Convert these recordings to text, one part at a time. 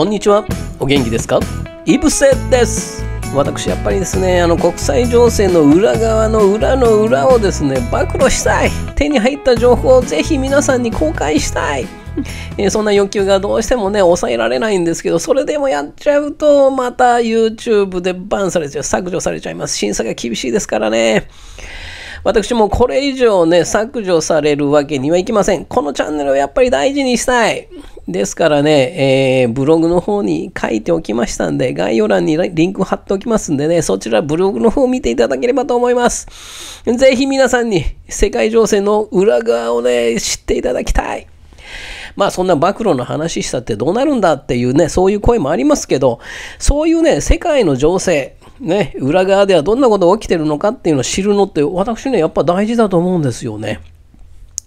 こんにちは。お元気ですかイブセです。私、やっぱりですね、あの、国際情勢の裏側の裏の裏をですね、暴露したい。手に入った情報をぜひ皆さんに公開したい。えー、そんな欲求がどうしてもね、抑えられないんですけど、それでもやっちゃうと、また YouTube でバンされちゃう、削除されちゃいます。審査が厳しいですからね。私もこれ以上ね、削除されるわけにはいきません。このチャンネルをやっぱり大事にしたい。ですからね、えー、ブログの方に書いておきましたんで、概要欄にリンク貼っておきますんでね、そちらブログの方を見ていただければと思います。ぜひ皆さんに世界情勢の裏側をね、知っていただきたい。まあそんな暴露の話したってどうなるんだっていうね、そういう声もありますけど、そういうね、世界の情勢、ね、裏側ではどんなことが起きてるのかっていうのを知るのって、私ね、やっぱ大事だと思うんですよね。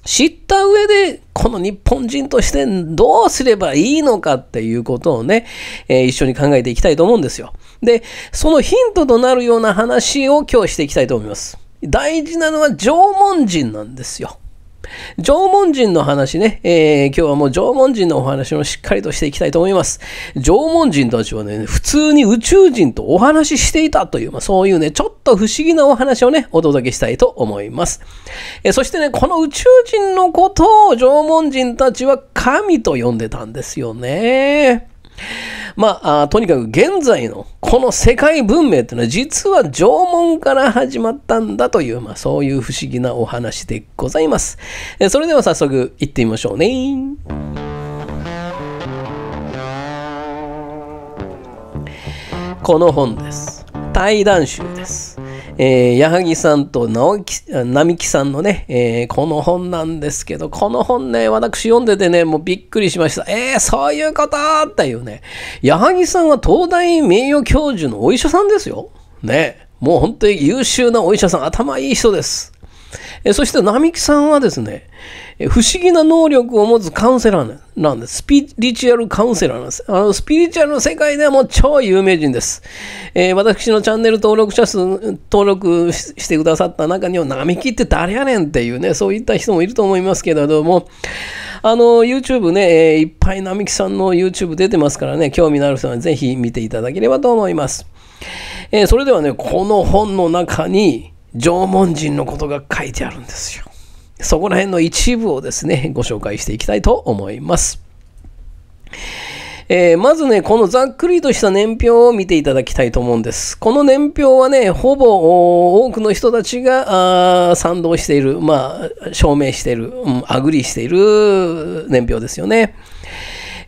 知った上で、この日本人としてどうすればいいのかっていうことをね、えー、一緒に考えていきたいと思うんですよ。で、そのヒントとなるような話を今日していきたいと思います。大事なのは縄文人なんですよ。縄文人の話ね、えー、今日はもう縄文人のお話をしっかりとしていきたいと思います。縄文人たちはね、普通に宇宙人とお話ししていたという、まあ、そういうね、ちょっと不思議なお話をね、お届けしたいと思います。えー、そしてね、この宇宙人のことを縄文人たちは神と呼んでたんですよね。まあ、とにかく現在のこの世界文明というのは実は縄文から始まったんだという、まあ、そういう不思議なお話でございます。えそれでは早速行ってみましょうね。この本です。対談集です。えー、矢作さんと直木、並木さんのね、えー、この本なんですけど、この本ね、私読んでてね、もうびっくりしました。えー、そういうことっていうね。矢作さんは東大名誉教授のお医者さんですよ。ね。もう本当に優秀なお医者さん、頭いい人です。えそして並木さんはですね、不思議な能力を持つカウンセラーなんです。スピリチュアルカウンセラーなんです。あの、スピリチュアルの世界ではもう超有名人です。えー、私のチャンネル登録者数、登録してくださった中には、並木って誰やねんっていうね、そういった人もいると思いますけれども、あの、YouTube ね、えー、いっぱい並木さんの YouTube 出てますからね、興味のある人はぜひ見ていただければと思います。えー、それではね、この本の中に、縄文人のことが書いてあるんですよ。そこら辺の一部をですね、ご紹介していきたいと思います。えー、まずね、このざっくりとした年表を見ていただきたいと思うんです。この年表はね、ほぼ多くの人たちが賛同している、まあ、証明している、うん、アグリしている年表ですよね。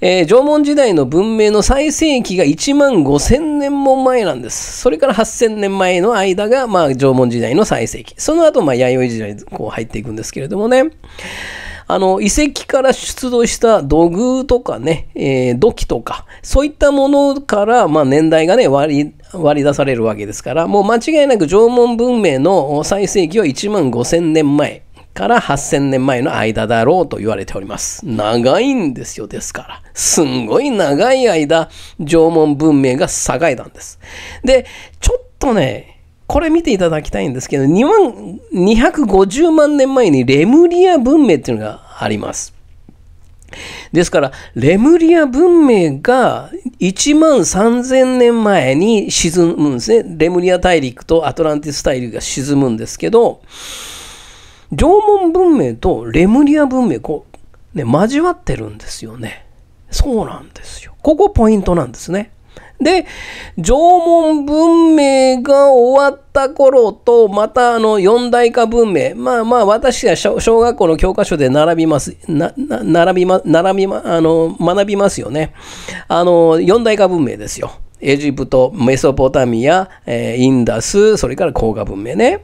えー、縄文時代の文明の最盛期が1万5000年も前なんです。それから8000年前の間が、まあ、縄文時代の最盛期。その後、まあ、弥生時代にこう入っていくんですけれどもね。あの、遺跡から出土した土偶とかね、えー、土器とか、そういったものから、まあ、年代がね、割り、割り出されるわけですから、もう間違いなく縄文文明の最盛期は1万5000年前。から8000年前の間だろうと言われております。長いんですよ、ですから。すんごい長い間、縄文文明が栄えたんです。で、ちょっとね、これ見ていただきたいんですけど、2万、250万年前にレムリア文明っていうのがあります。ですから、レムリア文明が1万3000年前に沈むんですね。レムリア大陸とアトランティス大陸が沈むんですけど、縄文文明とレムリア文明、こう、ね、交わってるんですよね。そうなんですよ。ここポイントなんですね。で、縄文文明が終わった頃と、またあの四大化文明。まあまあ、私は小学校の教科書で並びます。な、な並びま、並びま、あの、学びますよね。あの、四大化文明ですよ。エジプト、メソポタミア、えー、インダス、それから甲賀文明ね。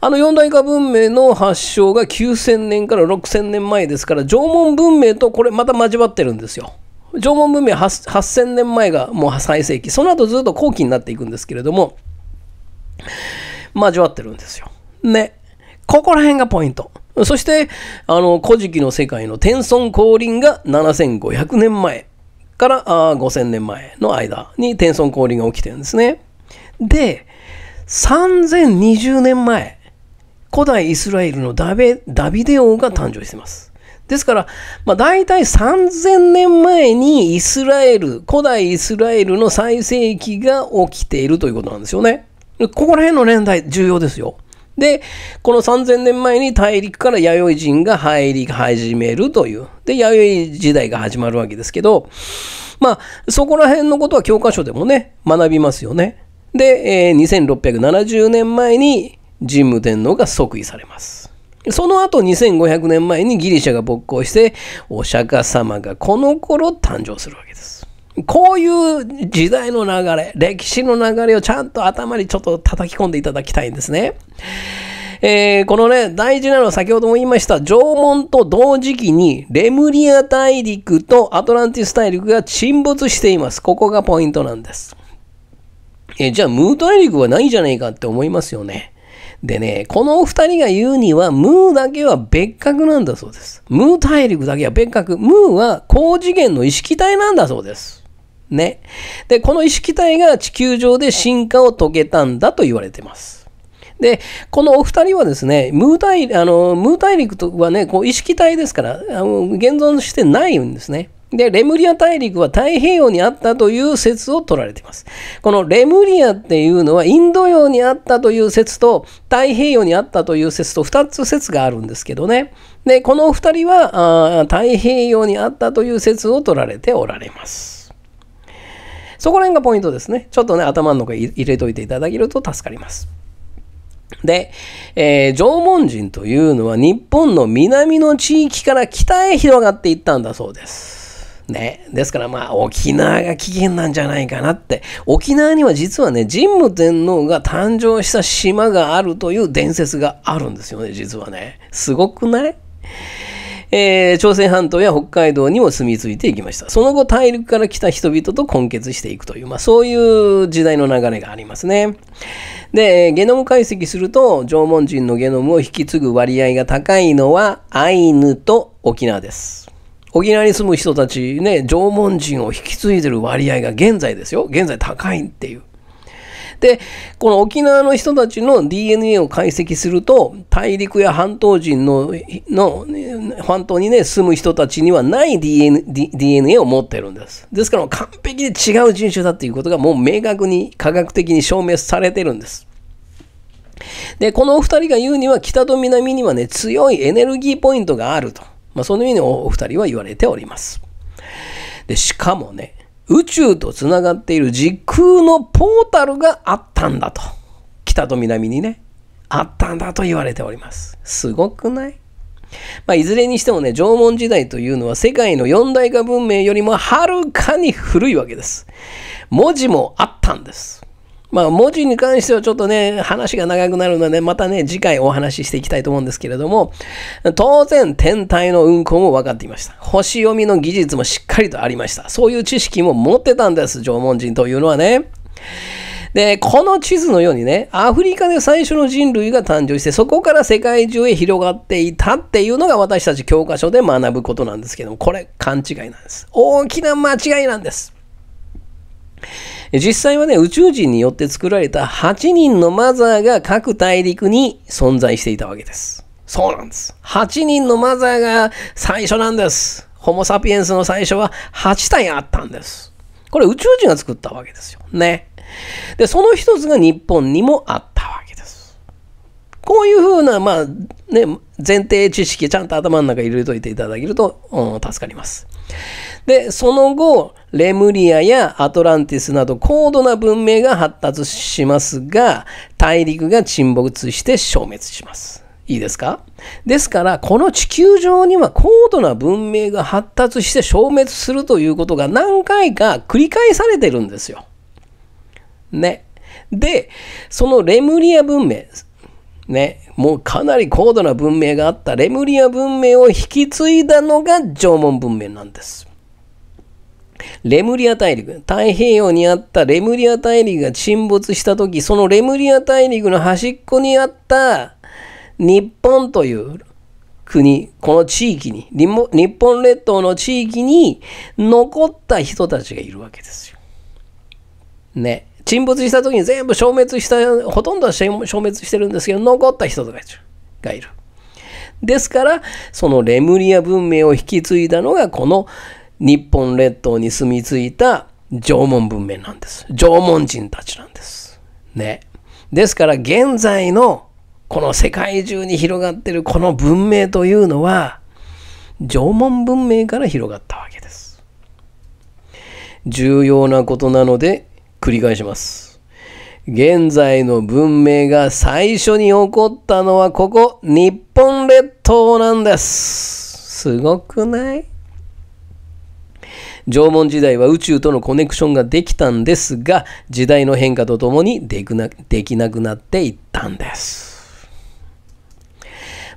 あの四大化文明の発祥が9000年から6000年前ですから、縄文文明とこれまた交わってるんですよ。縄文文明8000年前がもう最盛期、その後ずっと後期になっていくんですけれども、交わってるんですよ。ね。ここら辺がポイント。そして、あの、古事記の世界の天孫降臨が7500年前。から5000年前の間に天孫降臨が起きてるんですね。で、3020年前、古代イスラエルのダビデ王が誕生しています。ですから、まあ、大体3000年前にイスラエル、古代イスラエルの最盛期が起きているということなんですよね。ここら辺の年代、重要ですよ。で、この3000年前に大陸から弥生人が入り始めるという。で、弥生時代が始まるわけですけど、まあ、そこら辺のことは教科書でもね、学びますよね。で、えー、2670年前に神武天皇が即位されます。その後2500年前にギリシャが勃興して、お釈迦様がこの頃誕生するわけです。こういう時代の流れ、歴史の流れをちゃんと頭にちょっと叩き込んでいただきたいんですね。えー、このね、大事なのは先ほども言いました、縄文と同時期にレムリア大陸とアトランティス大陸が沈没しています。ここがポイントなんです。えー、じゃあ、ムー大陸はないじゃないかって思いますよね。でね、このお二人が言うには、ムーだけは別格なんだそうです。ムー大陸だけは別格。ムーは高次元の意識体なんだそうです。ね。で、この意識体が地球上で進化を遂げたんだと言われてます。で、このお二人はですね、ムー大あのムー大陸とはね、こう意識体ですから、あの現存してないんですね。で、レムリア大陸は太平洋にあったという説を取られています。このレムリアっていうのはインド洋にあったという説と太平洋にあったという説と2つ説があるんですけどね。で、このお二人はあ太平洋にあったという説を取られておられます。そこら辺がポイントですね。ちょっとね、頭の中に入れといていただけると助かります。で、えー、縄文人というのは日本の南の地域から北へ広がっていったんだそうです。ね、ですからまあ沖縄が起源なんじゃないかなって沖縄には実はね神武天皇が誕生した島があるという伝説があるんですよね実はねすごくないえー、朝鮮半島や北海道にも住み着いていきました。その後、大陸から来た人々と混血していくという、まあ、そういう時代の流れがありますね。で、ゲノム解析すると、縄文人のゲノムを引き継ぐ割合が高いのは、アイヌと沖縄です。沖縄に住む人たちね、縄文人を引き継いでる割合が現在ですよ。現在高いっていう。で、この沖縄の人たちの DNA を解析すると、大陸や半島人の、の半島にね、住む人たちにはない DNA, を持ってるんです。ですから完璧で違う人種だっていうことがもう明確に科学的に証明されてるんです。で、このお二人が言うには、北と南にはね、強いエネルギーポイントがあると。まあ、そのようにお二人は言われております。で、しかもね、宇宙とつながっている時空のポータルがあったんだと。北と南にね、あったんだと言われております。すごくないまあ、いずれにしてもね、縄文時代というのは世界の四大化文明よりもはるかに古いわけです。文字もあったんです。まあ、文字に関してはちょっとね、話が長くなるので、またね、次回お話ししていきたいと思うんですけれども、当然、天体の運行も分かっていました。星読みの技術もしっかりとありました。そういう知識も持ってたんです、縄文人というのはね。で、この地図のようにね、アフリカで最初の人類が誕生して、そこから世界中へ広がっていたっていうのが私たち教科書で学ぶことなんですけども、これ勘違いなんです。大きな間違いなんです。実際はね、宇宙人によって作られた8人のマザーが各大陸に存在していたわけです。そうなんです。8人のマザーが最初なんです。ホモ・サピエンスの最初は8体あったんです。これ宇宙人が作ったわけですよ。ね。で、その一つが日本にもあったわけです。こういうふうな、まあ、ね、前提知識ちゃんと頭の中に入れといていただけると、うん、助かります。で、その後、レムリアやアトランティスなど高度な文明が発達しますが、大陸が沈没して消滅します。いいですかですから、この地球上には高度な文明が発達して消滅するということが何回か繰り返されてるんですよ。ね。で、そのレムリア文明、ね、もうかなり高度な文明があったレムリア文明を引き継いだのが縄文文明なんです。レムリア大陸、太平洋にあったレムリア大陸が沈没した時、そのレムリア大陸の端っこにあった日本という国、この地域に、日本列島の地域に残った人たちがいるわけですよ。ね。沈没した時に全部消滅した、ほとんどは消滅してるんですけど、残った人たちがいる。ですから、そのレムリア文明を引き継いだのが、この日本列島に住み着いた縄文文明なんです。縄文人たちなんです。ね。ですから、現在のこの世界中に広がってるこの文明というのは、縄文文明から広がったわけです。重要なことなので、繰り返します。現在の文明が最初に起こったのはここ日本列島なんです。すごくない縄文時代は宇宙とのコネクションができたんですが時代の変化とともにできなできなくなっていったんです。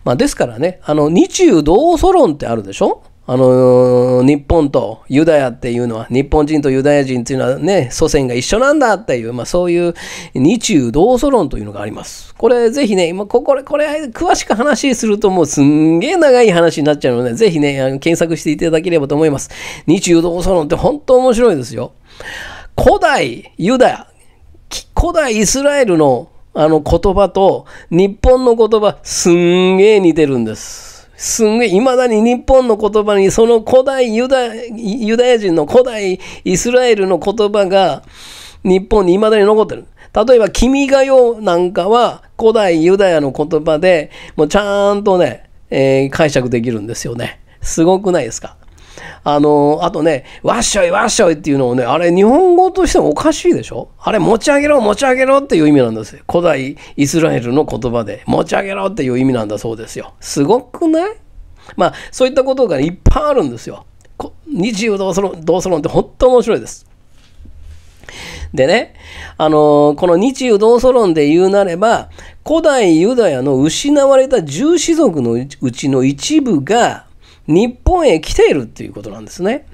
まあ、ですからねあの日中同祖論ってあるでしょあの、日本とユダヤっていうのは、日本人とユダヤ人っていうのはね、祖先が一緒なんだっていう、まあそういう日中同祖論というのがあります。これぜひね、今、これ、これ、詳しく話するともうすんげえ長い話になっちゃうので、ぜひね、あの検索していただければと思います。日中同祖論って本当面白いですよ。古代ユダヤ、古代イスラエルのあの言葉と日本の言葉、すんげえ似てるんです。すんげえ、いまだに日本の言葉に、その古代ユダユダヤ人の古代イスラエルの言葉が、日本にいまだに残ってる。例えば、君が代なんかは、古代ユダヤの言葉で、もうちゃんとね、えー、解釈できるんですよね。すごくないですかあの、あとね、わっしょいわっしょいっていうのをね、あれ日本語としてもおかしいでしょあれ持ち上げろ持ち上げろっていう意味なんですよ。古代イスラエルの言葉で持ち上げろっていう意味なんだそうですよ。すごくないまあそういったことが、ね、いっぱいあるんですよ。日0同祖論同素論って本当面白いです。でね、あのー、この日ユ同祖論で言うなれば、古代ユダヤの失われた十子族のうちの一部が、日本へ来ているっていうことなんですね。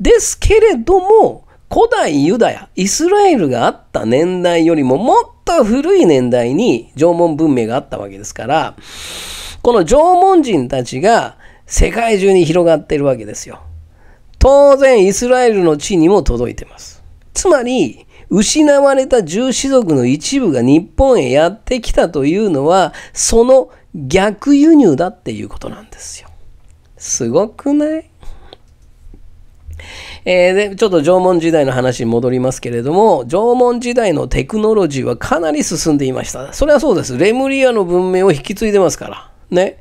ですけれども古代ユダヤイスラエルがあった年代よりももっと古い年代に縄文文明があったわけですからこの縄文人たちが世界中に広がっているわけですよ。当然イスラエルの地にも届いてます。つまり失われた重種族の一部が日本へやってきたというのはその逆輸入だっていうことなんですよ。すごくないえー、でちょっと縄文時代の話に戻りますけれども縄文時代のテクノロジーはかなり進んでいましたそれはそうですレムリアの文明を引き継いでますからね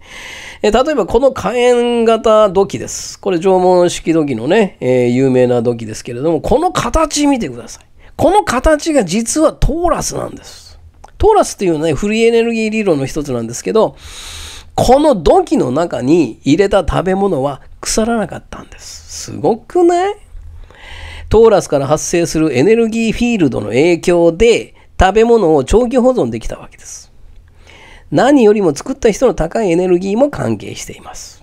えー、例えばこの火炎型土器ですこれ縄文式土器のね、えー、有名な土器ですけれどもこの形見てくださいこの形が実はトーラスなんですトーラスっていうのはね、フリーエネルギー理論の一つなんですけど、この土器の中に入れた食べ物は腐らなかったんです。すごくないトーラスから発生するエネルギーフィールドの影響で食べ物を長期保存できたわけです。何よりも作った人の高いエネルギーも関係しています。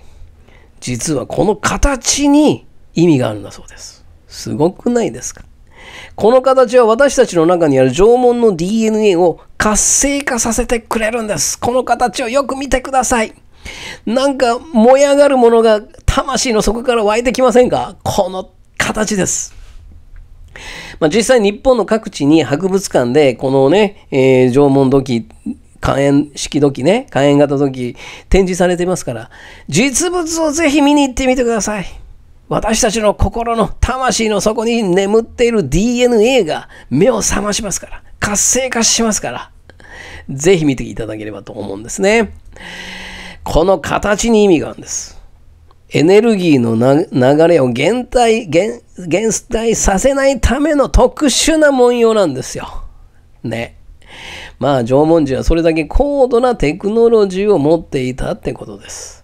実はこの形に意味があるんだそうです。すごくないですかこの形は私たちの中にある縄文の DNA を活性化させてくれるんです。この形をよく見てください。なんか燃え上がるものが魂の底から湧いてきませんかこの形です。まあ、実際日本の各地に博物館でこのね、えー、縄文土器火炎式土器ね火炎型土器展示されてますから実物をぜひ見に行ってみてください。私たちの心の魂の底に眠っている DNA が目を覚ましますから、活性化しますから、ぜひ見ていただければと思うんですね。この形に意味があるんです。エネルギーの流れを減退、減、退させないための特殊な文様なんですよ。ね。まあ、縄文人はそれだけ高度なテクノロジーを持っていたってことです。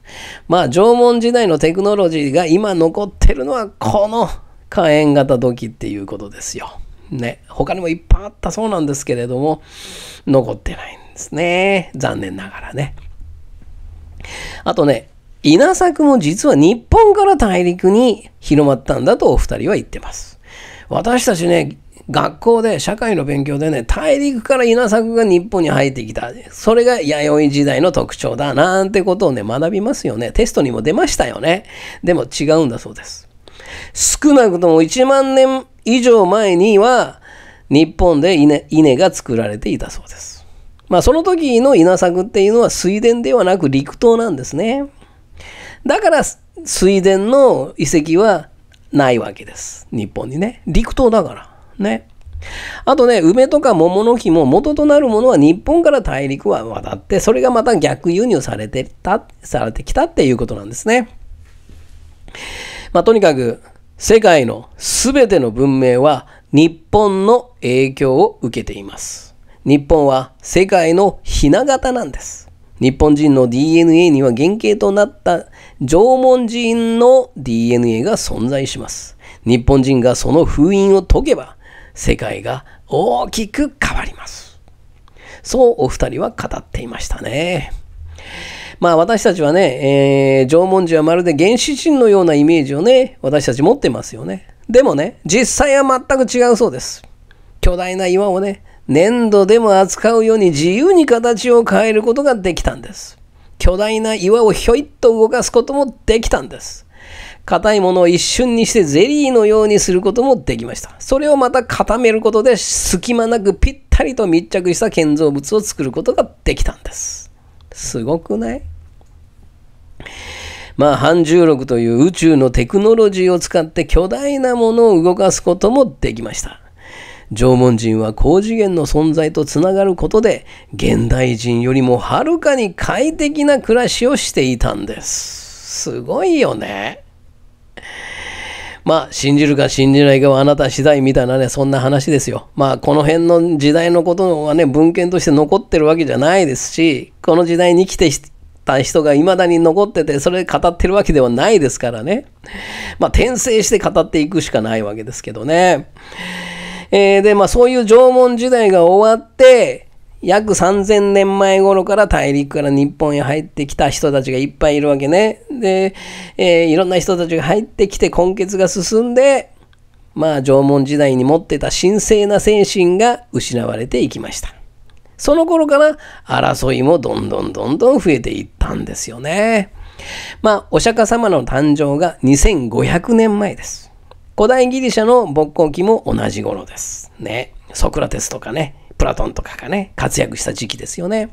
まあ、縄文時代のテクノロジーが今残ってるのは、この火炎型土器っていうことですよ。ね。他にもいっぱいあったそうなんですけれども、残ってないんですね。残念ながらね。あとね、稲作も実は日本から大陸に広まったんだとお二人は言ってます。私たちね、学校で、社会の勉強でね、大陸から稲作が日本に入ってきた。それが弥生時代の特徴だ。なんてことをね、学びますよね。テストにも出ましたよね。でも違うんだそうです。少なくとも1万年以上前には、日本で稲稲が作られていたそうです。まあ、その時の稲作っていうのは水田ではなく陸島なんですね。だから、水田の遺跡はないわけです。日本にね。陸島だから。ね。あとね、梅とか桃の木も元となるものは日本から大陸は渡って、それがまた逆輸入されてた、されてきたっていうことなんですね。まあ、とにかく、世界の全ての文明は日本の影響を受けています。日本は世界のひな形なんです。日本人の DNA には原型となった縄文人の DNA が存在します。日本人がその封印を解けば、世界が大きく変わります。そうお二人は語っていましたね。まあ私たちはね、えー、縄文人はまるで原始人のようなイメージをね、私たち持ってますよね。でもね、実際は全く違うそうです。巨大な岩をね、粘土でも扱うように自由に形を変えることができたんです。巨大な岩をひょいっと動かすこともできたんです。硬いものを一瞬にしてゼリーのようにすることもできました。それをまた固めることで隙間なくぴったりと密着した建造物を作ることができたんです。すごくないまあ、半重力という宇宙のテクノロジーを使って巨大なものを動かすこともできました。縄文人は高次元の存在とつながることで、現代人よりもはるかに快適な暮らしをしていたんです。すごいよね。まあ、信じるか信じないかはあなた次第みたいなね、そんな話ですよ。まあ、この辺の時代のことはね、文献として残ってるわけじゃないですし、この時代に生きてた人が未だに残ってて、それ語ってるわけではないですからね。まあ、転生して語っていくしかないわけですけどね。えー、で、まあ、そういう縄文時代が終わって、約3000年前頃から大陸から日本へ入ってきた人たちがいっぱいいるわけね。で、えー、いろんな人たちが入ってきて根血が進んで、まあ、縄文時代に持ってた神聖な精神が失われていきました。その頃から争いもどんどんどんどん増えていったんですよね。まあ、お釈迦様の誕生が2500年前です。古代ギリシャの勃興期も同じ頃です。ね。ソクラテスとかね、プラトンとかがね、活躍した時期ですよね。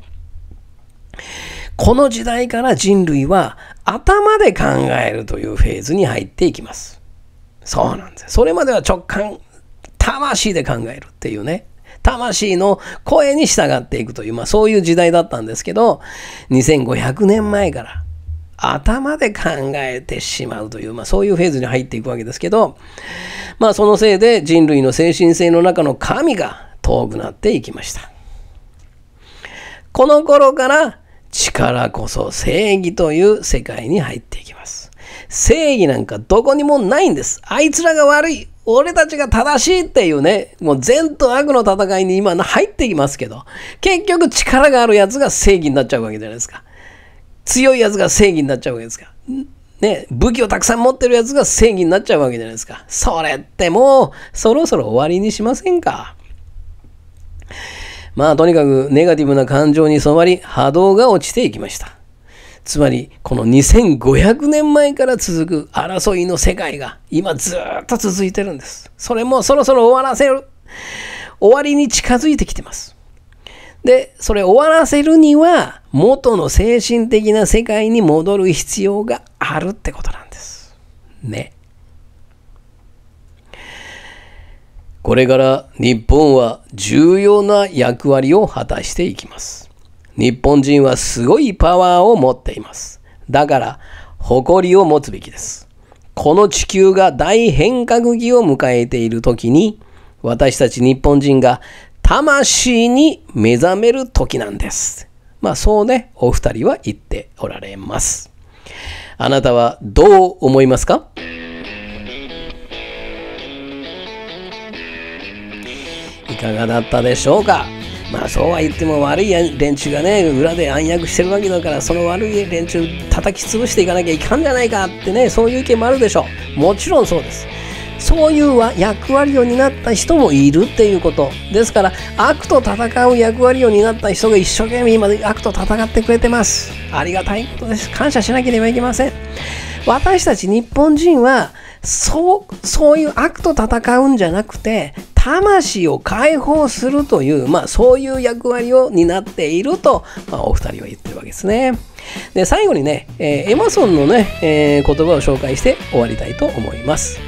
この時代から人類は頭で考えるというフェーズに入っていきます。そうなんです。それまでは直感、魂で考えるっていうね。魂の声に従っていくという、まあそういう時代だったんですけど、2500年前から頭で考えてしまうという、まあそういうフェーズに入っていくわけですけど、まあそのせいで人類の精神性の中の神が遠くなっていきました。この頃から力こそ正義という世界に入っていきます。正義なんかどこにもないんです。あいつらが悪い。俺たちが正しいっていうね、もう善と悪の戦いに今入ってきますけど、結局力があるやつが正義になっちゃうわけじゃないですか。強いやつが正義になっちゃうわけですか。ね、武器をたくさん持ってるやつが正義になっちゃうわけじゃないですか。それってもうそろそろ終わりにしませんか。まあとにかくネガティブな感情に染まり波動が落ちていきました。つまりこの2500年前から続く争いの世界が今ずっと続いてるんです。それもそろそろ終わらせる。終わりに近づいてきてます。で、それ終わらせるには元の精神的な世界に戻る必要があるってことなんです。ね。これから日本は重要な役割を果たしていきます。日本人はすごいパワーを持っています。だから、誇りを持つべきです。この地球が大変革期を迎えている時に、私たち日本人が魂に目覚める時なんです。まあそうね、お二人は言っておられます。あなたはどう思いますかいかがだったでしょうかまあそうは言っても悪い連中がね裏で暗躍してるわけだからその悪い連中叩き潰していかなきゃいかんじゃないかってねそういう意見もあるでしょうもちろんそうですそういう役割を担った人もいるっていうことですから悪と戦う役割を担った人が一生懸命今で悪と戦ってくれてますありがたいことです感謝しなければいけません私たち日本人はそうそういう悪と戦うんじゃなくて魂を解放するという、まあ、そういう役割を担っていると、まあ、お二人は言ってるわけですね。で、最後にね、えー、エマソンのね、えー、言葉を紹介して終わりたいと思います。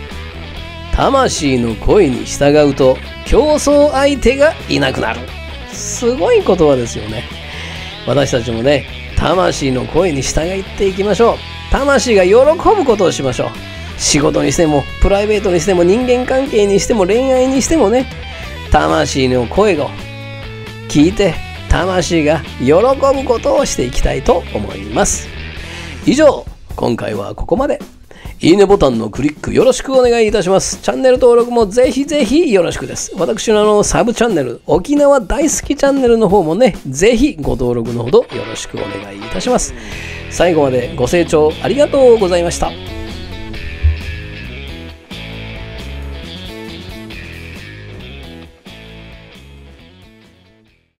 魂の声に従うと、競争相手がいなくなる。すごい言葉ですよね。私たちもね、魂の声に従っていきましょう。魂が喜ぶことをしましょう。仕事にしても、プライベートにしても、人間関係にしても、恋愛にしてもね、魂の声を聞いて、魂が喜ぶことをしていきたいと思います。以上、今回はここまで。いいねボタンのクリックよろしくお願いいたします。チャンネル登録もぜひぜひよろしくです。私のあのサブチャンネル、沖縄大好きチャンネルの方もね、ぜひご登録のほどよろしくお願いいたします。最後までご清聴ありがとうございました。